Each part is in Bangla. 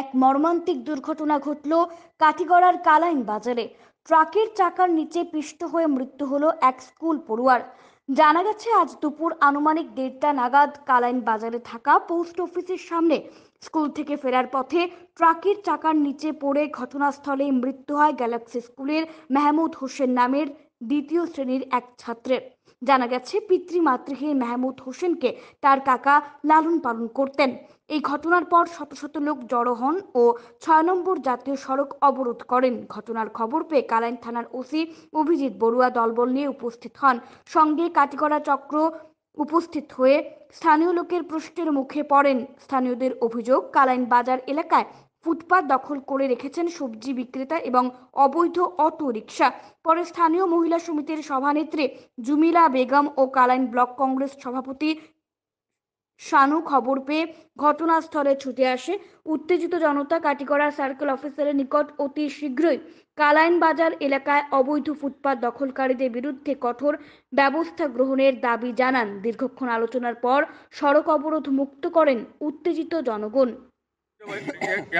এক মর্মান্তিক দুর্ঘটনা ঘটল কাঠিগড়ার কালাইন বাজারে ট্রাকের চাকার নিচে পিষ্ট হয়ে মৃত্যু হলো এক স্কুল পড়ুয়ার জানা গেছে আজ দুপুর আনুমানিক দেড়টা নাগাদ কালাইন বাজারে থাকা পোস্ট অফিসের সামনে স্কুল থেকে ফেরার পথে ট্রাকের চাকার নিচে পড়ে ঘটনাস্থলে মৃত্যু হয় গ্যালাক্সি স্কুলের মেহমুদ হোসেন নামের দ্বিতীয় শ্রেণীর এক ছাত্রের জানা গেছে পিতৃমাতৃহীন মেহমুদ হোসেনকে তার কাকা লালন পালন করতেন এই ঘটনার পর শত শত লোক জড়ো হন ও ছয় নম্বর জাতীয় সড়ক অবরোধ করেন ঘটনার খবর পেয়ে কালাইন থানার ওসি অভিজিৎ বড়ুয়া দলবল নিয়ে উপস্থিত হন সঙ্গে কাটিগড়া চক্র উপস্থিত হয়ে স্থানীয় লোকের প্রশ্নের মুখে পড়েন স্থানীয়দের অভিযোগ কালাইন বাজার এলাকায় ফুটপাত দখল করে রেখেছেন সবজি বিক্রেতা এবং অবৈধ অটো রিকশা পরে স্থানীয় মহিলা সমিতির সভানেত্রী জুমিলা বেগম ও কালাইন ব্লক কংগ্রেস সভাপতি শানু খবর পেয়ে ঘটনাস্থলে ছুটে আসে উত্তেজিত জনতা কাটিগড়া সার্কেল অফিসারের নিকট অতি শীঘ্রই কালাইন বাজার এলাকায় অবৈধ ফুটপাত দখলকারীদের বিরুদ্ধে কঠোর ব্যবস্থা গ্রহণের দাবি জানান দীর্ঘক্ষণ আলোচনার পর সড়ক অবরোধ মুক্ত করেন উত্তেজিত জনগণ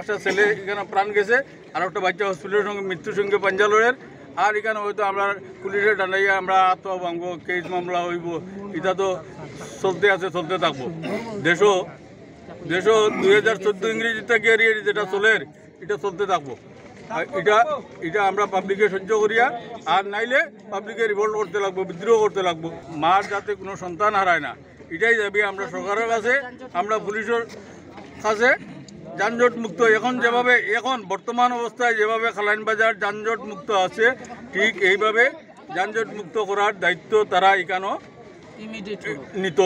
একটা ছেলে এখানে প্রাণ গেছে আর একটা বাচ্চা হসপিটালের সঙ্গে মৃত্যুর সঙ্গে পাঞ্জালোরের আর এখানে হয়তো আমরা পুলিশের ডান্ডাইয়া আমরা আত্মভঙ্গ ভাঙব কেস মামলা হইব এটা তো চলতে আছে চলতে থাকবো দেশও দেশও দুই হাজার চোদ্দো ইংরেজিটা গিয়ে যেটা চলের এটা চলতে থাকবো এটা এটা আমরা পাবলিকে সহ্য করিয়া আর নাইলে পাবলিকে রিভল্ট করতে লাগবো বিদ্রোহ করতে লাগবো মার যাতে কোনো সন্তান হারায় না এটাই যাবি আমরা সরকারের কাছে আমরা পুলিশের কাছে যানজট মুক্ত এখন যেভাবে এখন বর্তমান অবস্থায় যেভাবে খালাইন বাজার যানজট মুক্ত আছে ঠিক এইভাবে যানজট মুক্ত করার দায়িত্ব তারা এখানেও নিত